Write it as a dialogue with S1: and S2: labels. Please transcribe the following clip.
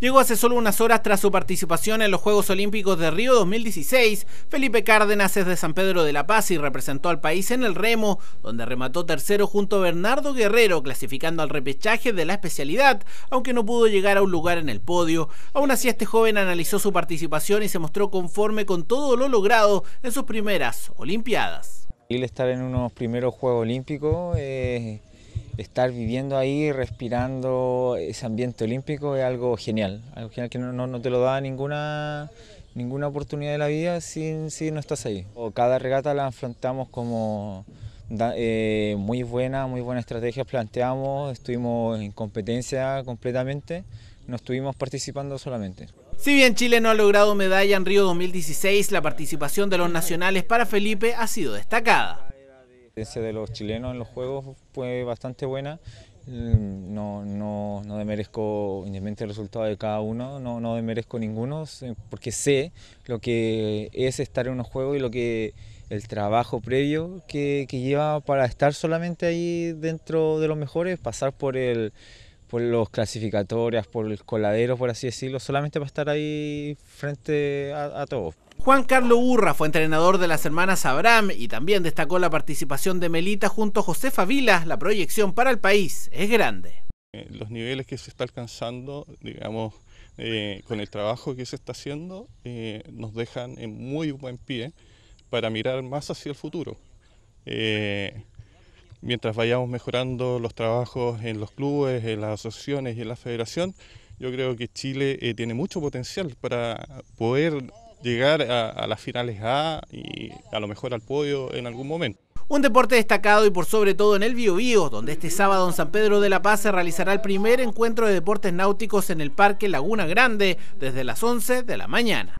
S1: Llegó hace solo unas horas tras su participación en los Juegos Olímpicos de Río 2016. Felipe Cárdenas es de San Pedro de la Paz y representó al país en el remo, donde remató tercero junto a Bernardo Guerrero, clasificando al repechaje de la especialidad, aunque no pudo llegar a un lugar en el podio. Aún así, este joven analizó su participación y se mostró conforme con todo lo logrado en sus primeras
S2: Olimpiadas. El estar en unos primeros Juegos Olímpicos eh estar viviendo ahí, respirando ese ambiente olímpico es algo genial, algo genial que no, te lo da ninguna, ninguna oportunidad de la vida si, si no estás ahí. O cada regata la enfrentamos como eh, muy buena, muy buena estrategia, planteamos, estuvimos en competencia completamente, no estuvimos participando solamente.
S1: Si bien Chile no ha logrado medalla en Río 2016, la participación de los nacionales para Felipe ha sido destacada
S2: de los chilenos en los Juegos fue bastante buena. Mm, no, no, no demerezco independientemente el resultado de cada uno, no, no demerezco ninguno, porque sé lo que es estar en unos Juegos y lo que el trabajo previo que, lleva para estar solamente ahí dentro de los mejores, pasar por el por los clasificatorias, por el coladero, por así decirlo, solamente para estar ahí frente a todos. Juan Carlos Urra fue entrenador de las hermanas
S1: Abraham y también destacó la participación de Melita junto a Josefa Vila. La proyección para el país
S3: es grande. Eh, los niveles que se está alcanzando, digamos, eh, con el trabajo que se está haciendo, eh, nos dejan en muy buen pie para mirar más hacia el futuro. mientras vayamos mejorando los trabajos en los clubes, en las asociaciones y en la federación, yo creo que Chile tiene mucho potencial para poder llegar a, las finales A y a lo mejor al podio en algún momento. Un deporte destacado y por sobre todo en el Biobío, donde este sábado en San
S1: Pedro de la Paz se realizará el primer encuentro de deportes náuticos en el Parque Laguna Grande desde
S2: las 11 de la mañana.